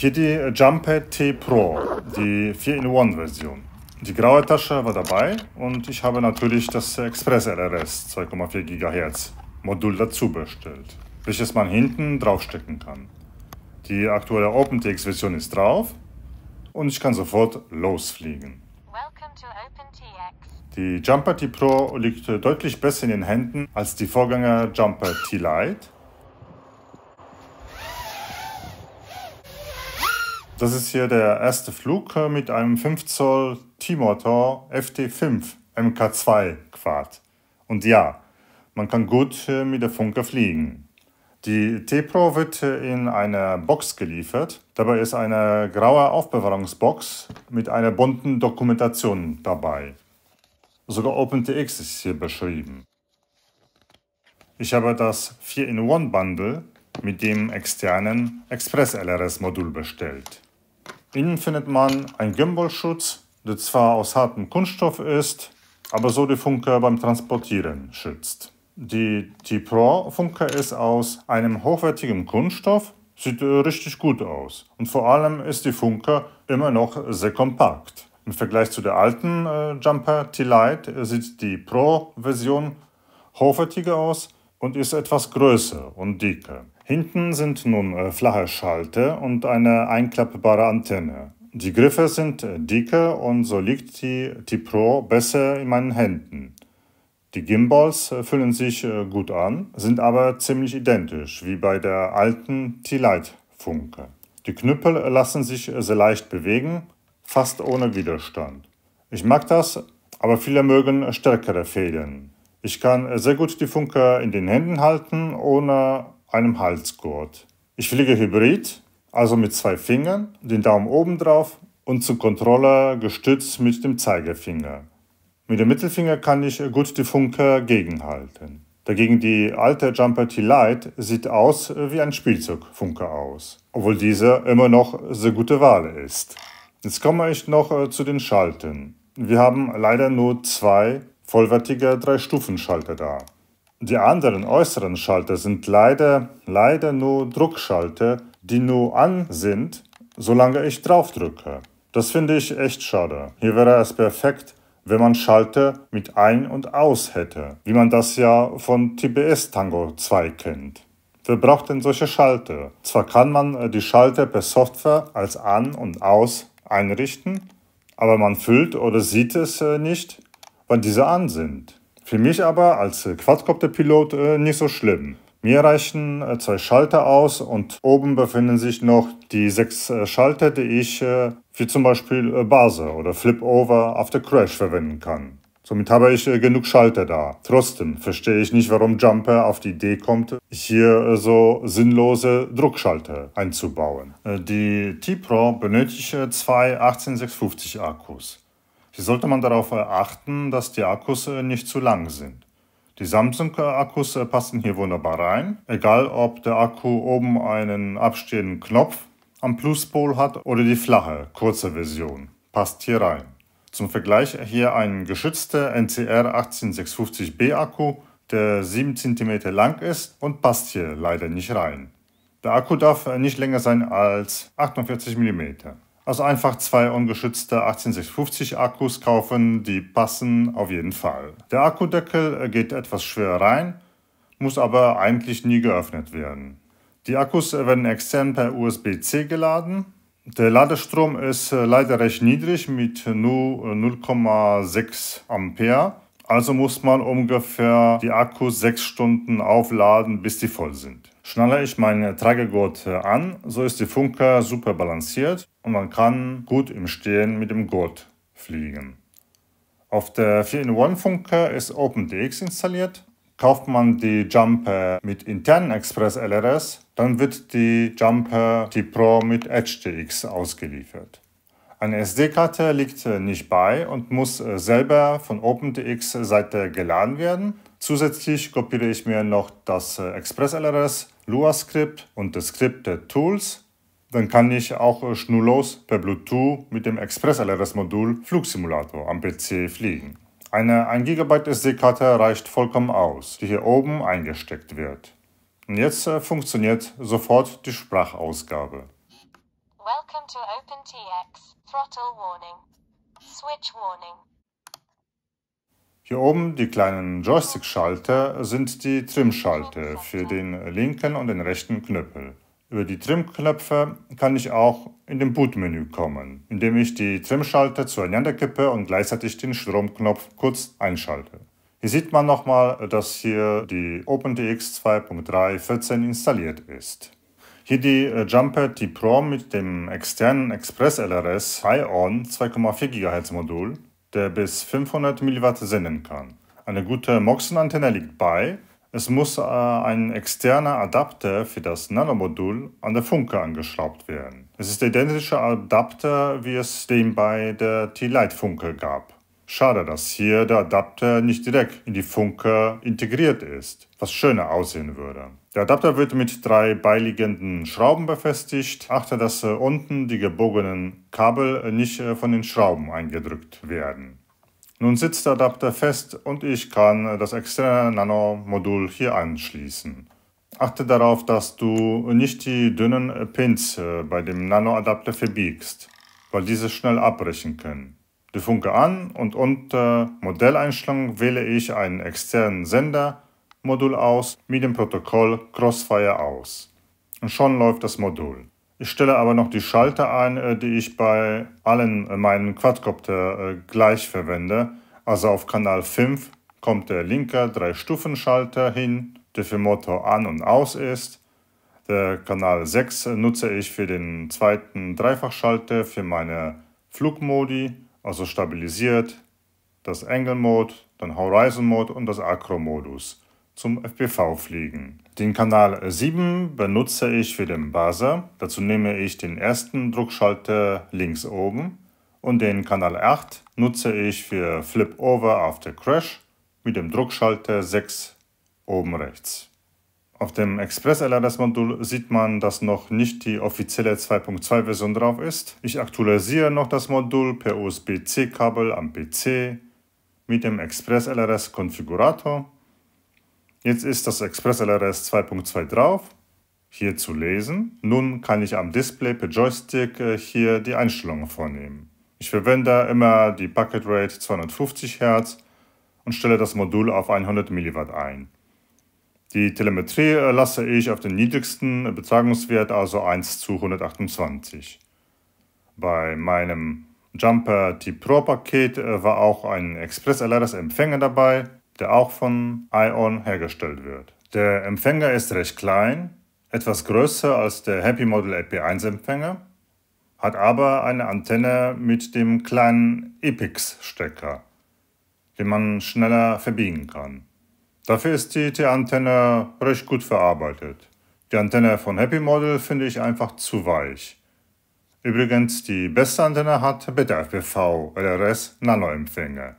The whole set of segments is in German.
Hier die Jumper T Pro, die 4-in-1-Version. Die graue Tasche war dabei und ich habe natürlich das Express LRS 2,4 GHz Modul dazu bestellt, welches man hinten draufstecken kann. Die aktuelle OpenTX-Version ist drauf und ich kann sofort losfliegen. Die Jumper T Pro liegt deutlich besser in den Händen als die Vorgänger Jumper T Lite Das ist hier der erste Flug äh, mit einem 5 Zoll T-Motor FT5 MK2 Quad. Und ja, man kann gut äh, mit der Funke fliegen. Die T-Pro wird äh, in einer Box geliefert. Dabei ist eine graue Aufbewahrungsbox mit einer bunten Dokumentation dabei. Sogar OpenTX ist hier beschrieben. Ich habe das 4-in-1-Bundle mit dem externen Express-LRS-Modul bestellt. Innen findet man einen Gimbal-Schutz, der zwar aus hartem Kunststoff ist, aber so die Funker beim Transportieren schützt. Die T-Pro-Funker ist aus einem hochwertigen Kunststoff, sieht äh, richtig gut aus. Und vor allem ist die Funker immer noch sehr kompakt. Im Vergleich zu der alten äh, Jumper T-Lite sieht die Pro-Version hochwertiger aus und ist etwas größer und dicker. Hinten sind nun äh, flache Schalter und eine einklappbare Antenne. Die Griffe sind äh, dicker und so liegt die, t Pro besser in meinen Händen. Die Gimbals äh, fühlen sich gut an, sind aber ziemlich identisch wie bei der alten T-Light Funke. Die Knüppel lassen sich sehr leicht bewegen, fast ohne Widerstand. Ich mag das, aber viele mögen stärkere Federn. Ich kann sehr gut die Funke in den Händen halten, ohne einem Halsgurt. Ich fliege hybrid, also mit zwei Fingern, den Daumen oben drauf und zum Controller gestützt mit dem Zeigefinger. Mit dem Mittelfinger kann ich gut die Funker gegenhalten. Dagegen die alte Jumper T-Lite sieht aus wie ein Spielzeugfunker aus, obwohl dieser immer noch so gute Wahl ist. Jetzt komme ich noch äh, zu den Schalten. Wir haben leider nur zwei vollwertige 3 stufen schalter da. Die anderen äußeren Schalter sind leider, leider nur Druckschalter, die nur an sind, solange ich drauf drücke. Das finde ich echt schade. Hier wäre es perfekt, wenn man Schalter mit ein und aus hätte, wie man das ja von TBS Tango 2 kennt. Wer braucht denn solche Schalter? Zwar kann man äh, die Schalter per Software als an und aus einrichten, aber man füllt oder sieht es äh, nicht, wann diese an sind. Für mich aber als äh, Quadcopter-Pilot äh, nicht so schlimm. Mir reichen äh, zwei Schalter aus und oben befinden sich noch die sechs Schalter, die ich für zum Beispiel Base oder Flip-Over after Crash verwenden kann. Somit habe ich genug Schalter da. Trotzdem verstehe ich nicht, warum Jumper auf die Idee kommt, hier so sinnlose Druckschalter einzubauen. Die T-Pro benötigt zwei 18650 Akkus. Hier sollte man darauf äh, achten, dass die Akkus äh, nicht zu lang sind. Die Samsung-Akkus äh, passen hier wunderbar rein, egal ob der Akku oben einen abstehenden Knopf am Pluspol hat oder die flache, kurze Version. Passt hier rein. Zum Vergleich hier ein geschützter NCR 18650B Akku, der 7 cm lang ist und passt hier leider nicht rein. Der Akku darf nicht länger sein als 48 mm. Also einfach zwei ungeschützte 18650 Akkus kaufen, die passen auf jeden Fall. Der Akkudeckel äh, geht etwas schwer rein, muss aber eigentlich nie geöffnet werden. Die Akkus äh, werden extern per USB-C geladen. Der Ladestrom ist äh, leider recht niedrig mit nur 0,6 Ampere. Also muss man ungefähr die Akkus 6 Stunden aufladen, bis die voll sind. Schnalle ich meinen Tragegurt äh, an, so ist die Funke super balanciert und man kann gut im Stehen mit dem Gurt fliegen. Auf der 4-in-1-Funke ist OpenDX installiert. Kauft man die Jumper mit internen Express LRS, dann wird die Jumper T-Pro mit HDX ausgeliefert. Eine SD-Karte liegt äh, nicht bei und muss äh, selber von OpenDX-Seite geladen werden. Zusätzlich kopiere ich mir noch das Express LRS Lua-Skript und das Skript der Tools, dann kann ich auch äh, schnurlos per Bluetooth mit dem Express-LRS-Modul Flugsimulator am PC fliegen. Eine 1 GB SD-Karte reicht vollkommen aus, die hier oben eingesteckt wird. Und jetzt äh, funktioniert sofort die Sprachausgabe. Welcome to OpenTX. Throttle warning. Switch warning. Hier oben die kleinen Joystick-Schalter sind die Trim-Schalter für den linken und den rechten Knüppel. Über die Trim-Knöpfe kann ich auch in dem Boot-Menü kommen, indem ich die Trim-Schalter zueinander kippe und gleichzeitig den Stromknopf kurz einschalte. Hier sieht man nochmal, dass hier die OpenTX 2.3.14 installiert ist. Hier die äh, Jumper T Pro mit dem externen Express LRS High-On 2,4 GHz Modul der bis 500 mW senden kann. Eine gute Moxon-Antenne liegt bei. Es muss äh, ein externer Adapter für das Nanomodul an der Funke angeschraubt werden. Es ist der identische Adapter, wie es den bei der T-Light-Funke gab. Schade, dass hier der Adapter nicht direkt in die Funke integriert ist, was schöner aussehen würde. Der Adapter wird mit drei beiliegenden Schrauben befestigt. Achte, dass äh, unten die gebogenen Kabel äh, nicht äh, von den Schrauben eingedrückt werden. Nun sitzt der Adapter fest und ich kann das externe Nano-Modul hier anschließen. Achte darauf, dass du nicht die dünnen Pins bei dem Nano-Adapter verbiegst, weil diese schnell abbrechen können. Die Funke an und unter Modelleinstellung wähle ich einen externen Sender Modul aus mit dem Protokoll Crossfire aus. Und schon läuft das Modul. Ich stelle aber noch die Schalter ein, äh, die ich bei allen äh, meinen Quadcopter äh, gleich verwende. Also auf Kanal 5 kommt der linke 3-Stufen-Schalter hin, der für Motor an und aus ist. Der Kanal 6 nutze ich für den zweiten Dreifachschalter für meine Flugmodi, also stabilisiert, das Angle Mode, dann Horizon Mode und das Acro Modus zum FPV fliegen. Den Kanal 7 benutze ich für den Buzzer. Dazu nehme ich den ersten Druckschalter links oben und den Kanal 8 nutze ich für Flip Over After Crash mit dem Druckschalter 6 oben rechts. Auf dem Express LRS Modul sieht man, dass noch nicht die offizielle 2.2 Version drauf ist. Ich aktualisiere noch das Modul per USB-C-Kabel am PC mit dem Express LRS Konfigurator Jetzt ist das Express LRS 2.2 drauf, hier zu lesen. Nun kann ich am Display per Joystick äh, hier die Einstellungen vornehmen. Ich verwende immer die Packet Rate 250 Hz und stelle das Modul auf 100 mW ein. Die Telemetrie äh, lasse ich auf den niedrigsten Betragungswert, also 1 zu 128. Bei meinem Jumper T-Pro-Paket äh, war auch ein Express LRS-Empfänger dabei der auch von ION hergestellt wird. Der Empfänger ist recht klein, etwas größer als der Happy Model EP1 Empfänger, hat aber eine Antenne mit dem kleinen EPIX-Stecker, den man schneller verbiegen kann. Dafür ist die T-Antenne recht gut verarbeitet. Die Antenne von Happy Model finde ich einfach zu weich. Übrigens, die beste Antenne hat beta FPV LRS Nano-Empfänger.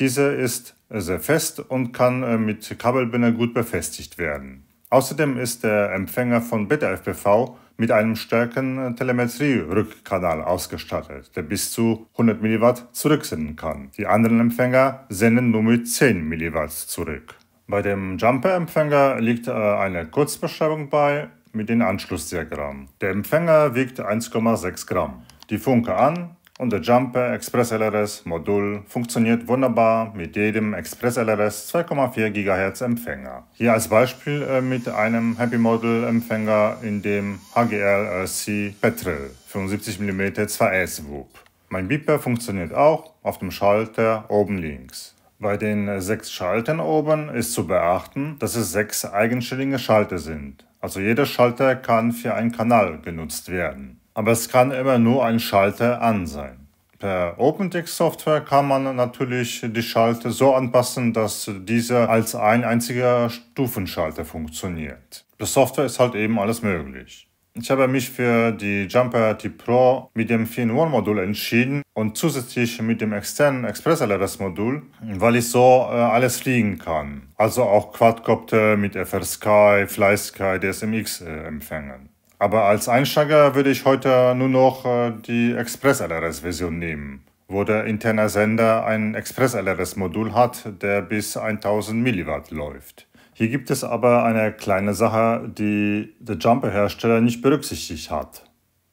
Dieser ist sehr fest und kann äh, mit Kabelbinder gut befestigt werden. Außerdem ist der Empfänger von Beta-FPV mit einem starken äh, Telemetrie-Rückkanal ausgestattet, der bis zu 100 mW zurücksenden kann. Die anderen Empfänger senden nur mit 10 mW zurück. Bei dem Jumper-Empfänger liegt äh, eine Kurzbeschreibung bei mit dem Anschlussdiagramm. Der Empfänger wiegt 1,6 Gramm. Die Funke an und der Jumper Express LRS Modul funktioniert wunderbar mit jedem Express LRS 2,4 GHz Empfänger. Hier als Beispiel äh, mit einem Happy Model Empfänger in dem HGL RC Petrel 75 mm 2S Whoop. Mein Beeper funktioniert auch auf dem Schalter oben links. Bei den sechs Schaltern oben ist zu beachten, dass es sechs eigenständige Schalter sind. Also jeder Schalter kann für einen Kanal genutzt werden aber es kann immer nur ein Schalter an sein. Per OpenText Software kann man natürlich die Schalter so anpassen, dass diese als ein einziger Stufenschalter funktioniert. Per Software ist halt eben alles möglich. Ich habe mich für die Jumper T Pro mit dem 4-in-1-Modul entschieden und zusätzlich mit dem externen Express LRS-Modul, weil ich so äh, alles fliegen kann. Also auch Quadcopter mit FRSky, FlySky, DSMX äh, empfangen. Aber als Einsteiger würde ich heute nur noch äh, die Express-LRS-Version nehmen, wo der interne Sender ein Express-LRS-Modul hat, der bis 1000 mW läuft. Hier gibt es aber eine kleine Sache, die der Jumper-Hersteller nicht berücksichtigt hat,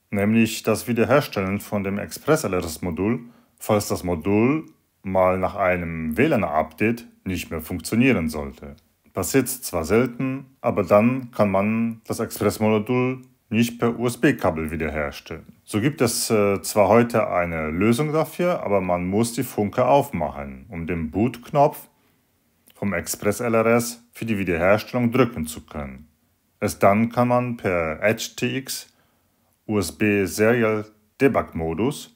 nämlich das Wiederherstellen von dem Express-LRS-Modul, falls das Modul mal nach einem WLAN-Update nicht mehr funktionieren sollte. Passiert zwar selten, aber dann kann man das Express-Modul nicht per USB-Kabel wiederherstellen. So gibt es äh, zwar heute eine Lösung dafür, aber man muss die Funke aufmachen, um den Boot-Knopf vom Express LRS für die Wiederherstellung drücken zu können. Erst dann kann man per EdgeTX USB Serial Debug Modus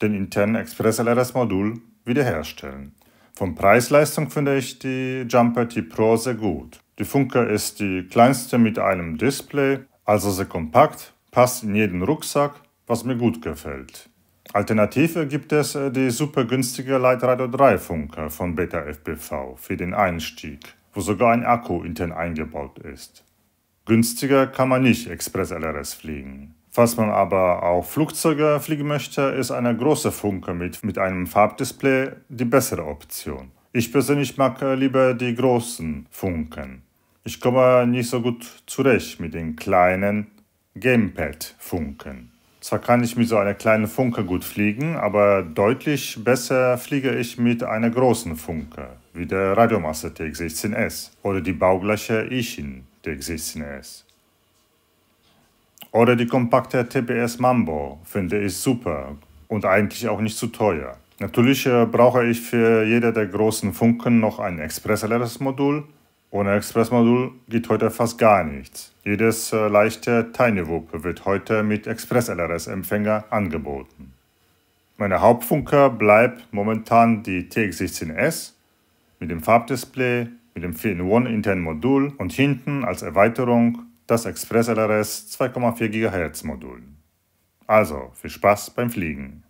den internen Express LRS Modul wiederherstellen. Von Preis-Leistung finde ich die Jumper T Pro sehr gut. Die Funke ist die kleinste mit einem Display also sehr kompakt, passt in jeden Rucksack, was mir gut gefällt. Alternative gibt es äh, die super günstige Leitradio 3 Funker von Beta FPV für den Einstieg, wo sogar ein Akku intern eingebaut ist. Günstiger kann man nicht Express LRS fliegen. Falls man aber auch Flugzeuge fliegen möchte, ist eine große Funke mit, mit einem Farbdisplay die bessere Option. Ich persönlich mag äh, lieber die großen Funken. Ich komme nicht so gut zurecht mit den kleinen Gamepad-Funken. Zwar kann ich mit so einer kleinen Funke gut fliegen, aber deutlich besser fliege ich mit einer großen Funke, wie der Radiomaster TX16S oder die baugleiche Ichin TX16S. Oder die kompakte TPS Mambo finde ich super und eigentlich auch nicht zu teuer. Natürlich äh, brauche ich für jede der großen Funken noch ein Express-LRS-Modul, ohne Expressmodul geht heute fast gar nichts. Jedes äh, leichte Whoop wird heute mit Express-LRS-Empfänger angeboten. Meine Hauptfunker bleibt momentan die TX16S mit dem Farbdisplay, mit dem 4-in-1 internen Modul und hinten als Erweiterung das Express LRS 2,4 GHz Modul. Also viel Spaß beim Fliegen!